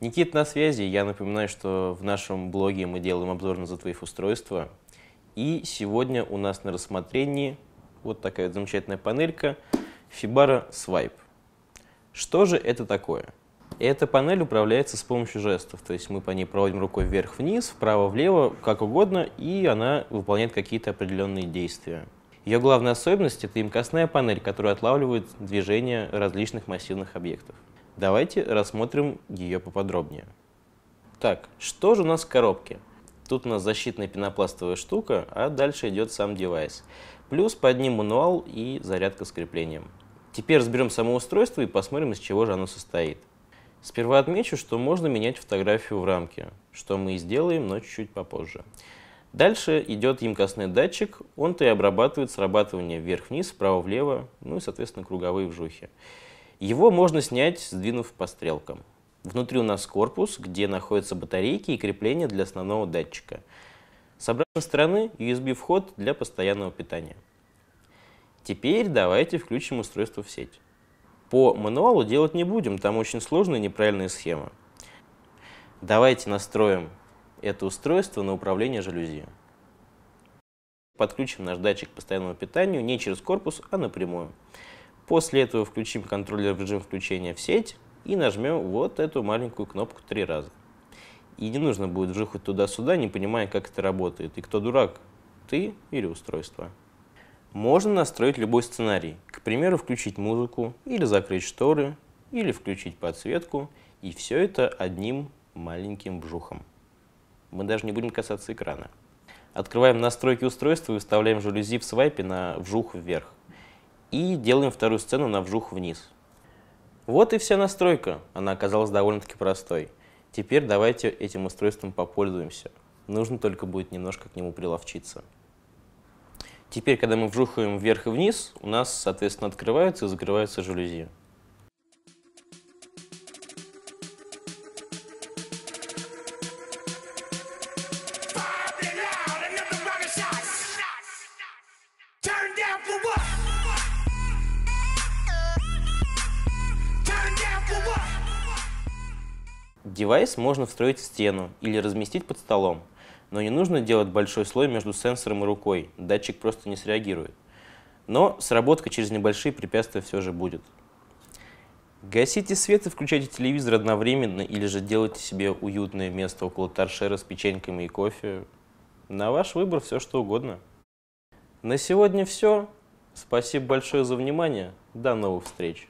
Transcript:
Никит на связи. Я напоминаю, что в нашем блоге мы делаем обзор на твои устройства. И сегодня у нас на рассмотрении вот такая вот замечательная панелька Fibara Swipe. Что же это такое? Эта панель управляется с помощью жестов, то есть мы по ней проводим рукой вверх-вниз, вправо-влево, как угодно, и она выполняет какие-то определенные действия. Ее главная особенность — это имкостная панель, которая отлавливает движение различных массивных объектов. Давайте рассмотрим ее поподробнее. Так, что же у нас в коробке? Тут у нас защитная пенопластовая штука, а дальше идет сам девайс. Плюс под ним мануал и зарядка с креплением. Теперь разберем само устройство и посмотрим, из чего же оно состоит. Сперва отмечу, что можно менять фотографию в рамке, что мы и сделаем, но чуть-чуть попозже. Дальше идет емкостный датчик, он-то и обрабатывает срабатывание вверх-вниз, вправо-влево, ну и, соответственно, круговые вжухи. Его можно снять, сдвинув по стрелкам. Внутри у нас корпус, где находятся батарейки и крепления для основного датчика. С обратной стороны USB-вход для постоянного питания. Теперь давайте включим устройство в сеть. По мануалу делать не будем, там очень сложная и неправильная схема. Давайте настроим это устройство на управление жалюзи. Подключим наш датчик к постоянному питанию не через корпус, а напрямую. После этого включим контроллер в режим включения в сеть и нажмем вот эту маленькую кнопку три раза. И не нужно будет жухать туда-сюда, не понимая, как это работает. И кто дурак, ты или устройство. Можно настроить любой сценарий. К примеру, включить музыку, или закрыть шторы, или включить подсветку. И все это одним маленьким вжухом. Мы даже не будем касаться экрана. Открываем настройки устройства и вставляем жалюзи в свайпе на вжух вверх и делаем вторую сцену на вжух вниз. Вот и вся настройка. Она оказалась довольно-таки простой. Теперь давайте этим устройством попользуемся. Нужно только будет немножко к нему приловчиться. Теперь, когда мы вжухаем вверх и вниз, у нас, соответственно, открываются и закрываются жалюзи. Девайс можно встроить в стену или разместить под столом, но не нужно делать большой слой между сенсором и рукой, датчик просто не среагирует. Но сработка через небольшие препятствия все же будет. Гасите свет и включайте телевизор одновременно или же делайте себе уютное место около торшера с печеньками и кофе. На ваш выбор все что угодно. На сегодня все. Спасибо большое за внимание. До новых встреч.